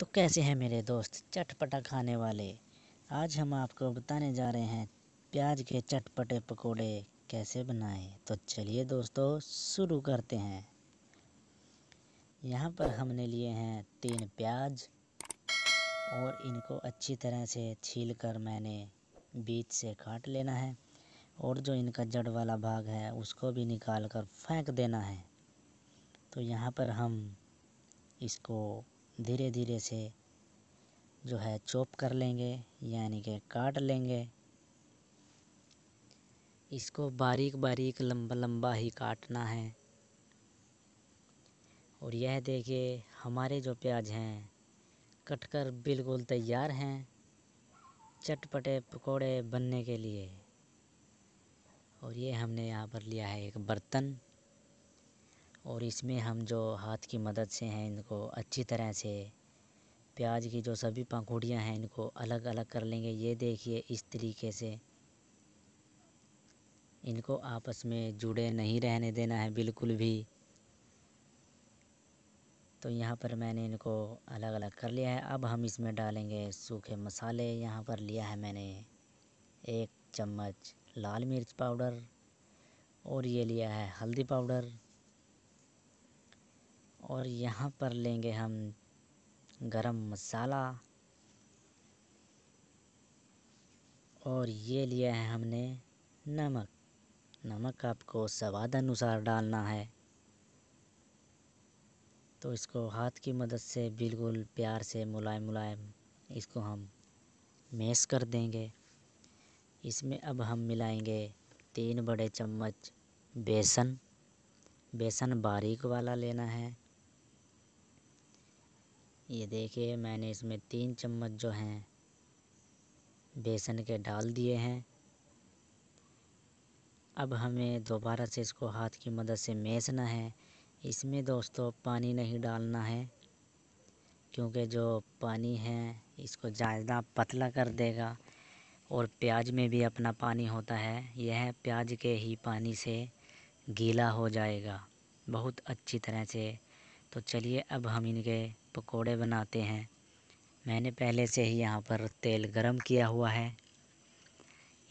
तो कैसे हैं मेरे दोस्त चटपटा खाने वाले आज हम आपको बताने जा रहे हैं प्याज के चटपटे पकोड़े कैसे बनाएं तो चलिए दोस्तों शुरू करते हैं यहाँ पर हमने लिए हैं तीन प्याज और इनको अच्छी तरह से छील कर मैंने बीच से काट लेना है और जो इनका जड़ वाला भाग है उसको भी निकाल कर फेंक देना है तो यहाँ पर हम इसको धीरे धीरे से जो है चॉप कर लेंगे यानी कि काट लेंगे इसको बारीक बारीक लंबा लंबा ही काटना है और यह देखिए हमारे जो प्याज हैं कटकर बिल्कुल तैयार हैं चटपटे पकोड़े बनने के लिए और ये हमने यहाँ पर लिया है एक बर्तन और इसमें हम जो हाथ की मदद से हैं इनको अच्छी तरह से प्याज की जो सभी पंखुड़ियाँ हैं इनको अलग अलग कर लेंगे ये देखिए इस तरीके से इनको आपस में जुड़े नहीं रहने देना है बिल्कुल भी तो यहाँ पर मैंने इनको अलग अलग कर लिया है अब हम इसमें डालेंगे सूखे मसाले यहाँ पर लिया है मैंने एक चम्मच लाल मिर्च पाउडर और ये लिया है हल्दी पाउडर और यहाँ पर लेंगे हम गरम मसाला और ये लिया है हमने नमक नमक आपको स्वाद अनुसार डालना है तो इसको हाथ की मदद से बिल्कुल प्यार से मुलायम मुलायम इसको हम मेस कर देंगे इसमें अब हम मिलाएंगे तीन बड़े चम्मच बेसन बेसन बारीक वाला लेना है ये देखिए मैंने इसमें तीन चम्मच जो हैं बेसन के डाल दिए हैं अब हमें दोबारा से इसको हाथ की मदद से मेसना है इसमें दोस्तों पानी नहीं डालना है क्योंकि जो पानी है इसको ज़्यादा पतला कर देगा और प्याज में भी अपना पानी होता है यह प्याज के ही पानी से गीला हो जाएगा बहुत अच्छी तरह से तो चलिए अब हम इनके पकोड़े बनाते हैं मैंने पहले से ही यहाँ पर तेल गरम किया हुआ है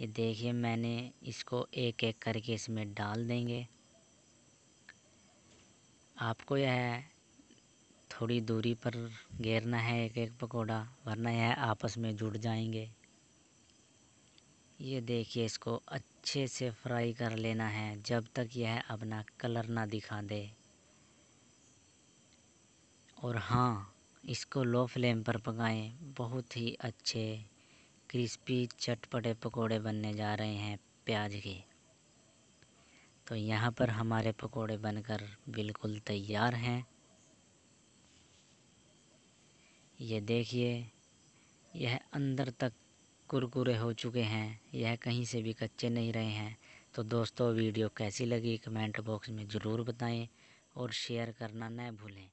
ये देखिए मैंने इसको एक एक करके इसमें डाल देंगे आपको यह थोड़ी दूरी पर घेरना है एक एक पकोड़ा वरना यह आपस में जुड़ जाएंगे ये देखिए इसको अच्छे से फ्राई कर लेना है जब तक यह अपना कलर ना दिखा दे और हाँ इसको लो फ्लेम पर पकाएं बहुत ही अच्छे क्रिस्पी चटपटे पकोड़े बनने जा रहे हैं प्याज के तो यहाँ पर हमारे पकोड़े बनकर बिल्कुल तैयार हैं ये देखिए यह अंदर तक कुरकुरे हो चुके हैं यह कहीं से भी कच्चे नहीं रहे हैं तो दोस्तों वीडियो कैसी लगी कमेंट बॉक्स में ज़रूर बताएं और शेयर करना न भूलें